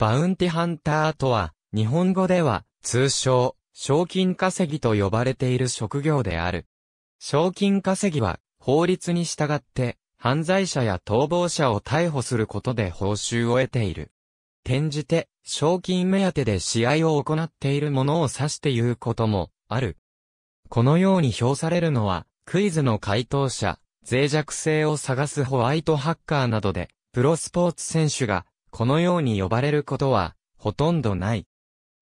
バウンティハンターとは、日本語では、通称、賞金稼ぎと呼ばれている職業である。賞金稼ぎは、法律に従って、犯罪者や逃亡者を逮捕することで報酬を得ている。転じて、賞金目当てで試合を行っているものを指して言うことも、ある。このように評されるのは、クイズの回答者、脆弱性を探すホワイトハッカーなどで、プロスポーツ選手がこのように呼ばれることは、ほとんどない。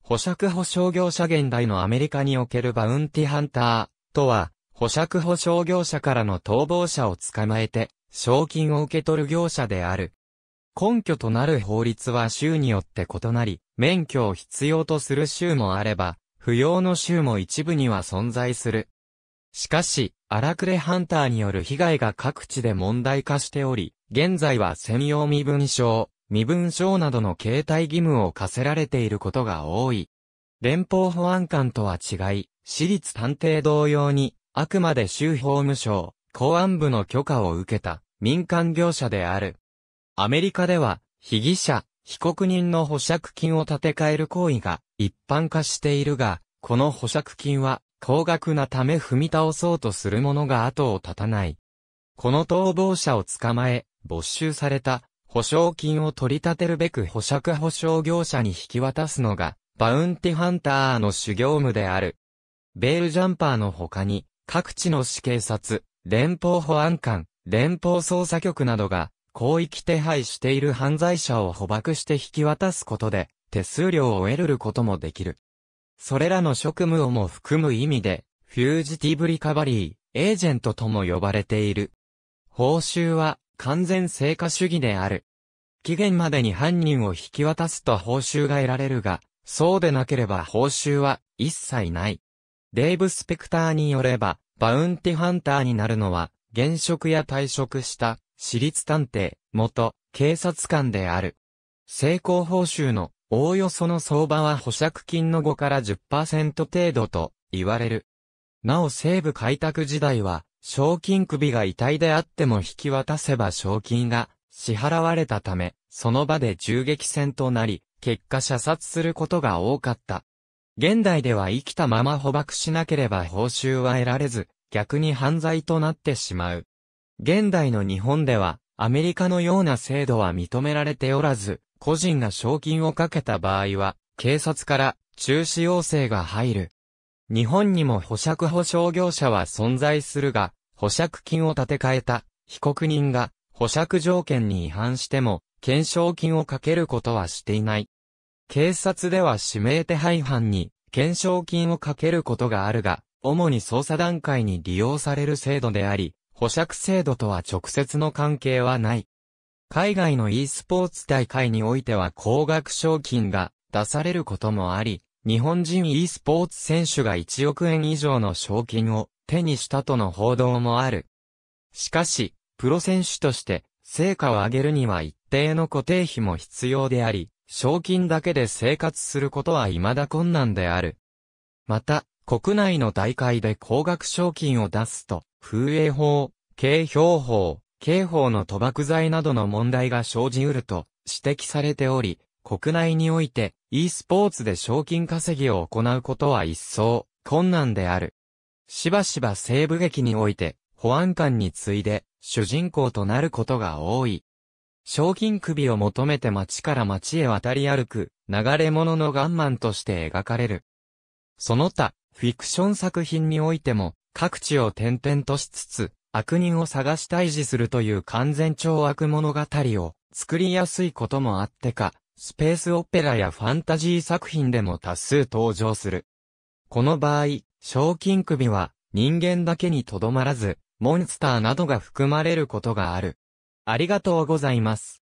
保釈保証業者現代のアメリカにおけるバウンティハンターとは、保釈保証業者からの逃亡者を捕まえて、賞金を受け取る業者である。根拠となる法律は州によって異なり、免許を必要とする州もあれば、不要の州も一部には存在する。しかし、荒くれハンターによる被害が各地で問題化しており、現在は専用身分証、身分証などの携帯義務を課せられていることが多い。連邦保安官とは違い、私立探偵同様に、あくまで州法務省、公安部の許可を受けた民間業者である。アメリカでは、被疑者、被告人の保釈金を立て替える行為が一般化しているが、この保釈金は高額なため踏み倒そうとする者が後を絶たない。この逃亡者を捕まえ、没収された保証金を取り立てるべく保釈保証業者に引き渡すのが、バウンティハンターの主業務である。ベールジャンパーの他に、各地の市警察、連邦保安官、連邦捜査局などが、広域手配している犯罪者を捕獲して引き渡すことで、手数料を得ることもできる。それらの職務をも含む意味で、フュージティブリカバリー、エージェントとも呼ばれている。報酬は、完全成果主義である。期限までに犯人を引き渡すと報酬が得られるが、そうでなければ報酬は一切ない。デイブ・スペクターによれば、バウンティハンターになるのは、現職や退職した、私立探偵、元、警察官である。成功報酬の、おおよその相場は保釈金の5から10%程度と、言われる。なお西部開拓時代は、賞金首が遺体であっても引き渡せば賞金が支払われたため、その場で銃撃戦となり、結果射殺することが多かった。現代では生きたまま捕獲しなければ報酬は得られず、逆に犯罪となってしまう。現代の日本では、アメリカのような制度は認められておらず、個人が賞金をかけた場合は、警察から中止要請が入る日本にも保釈保証業者は存在するが、保釈金を立て替えた被告人が保釈条件に違反しても、懸賞金をかけることはしていない。警察では指名手配犯に懸賞金をかけることがあるが、主に捜査段階に利用される制度であり、保釈制度とは直接の関係はない。海外の e スポーツ大会においては高額賞金が出されることもあり、日本人 e スポーツ選手が1億円以上の賞金を手にしたとの報道もある。しかし、プロ選手として成果を上げるには一定の固定費も必要であり、賞金だけで生活することは未だ困難である。また、国内の大会で高額賞金を出すと、風営法、警標法、刑法の賭博罪などの問題が生じうると指摘されており、国内において e スポーツで賞金稼ぎを行うことは一層困難である。しばしば西部劇において保安官に次いで主人公となることが多い。賞金首を求めて町から町へ渡り歩く流れ者のガンマンとして描かれる。その他、フィクション作品においても各地を転々としつつ悪人を探し退治するという完全懲悪物語を作りやすいこともあってか、スペースオペラやファンタジー作品でも多数登場する。この場合、賞金首は人間だけにとどまらず、モンスターなどが含まれることがある。ありがとうございます。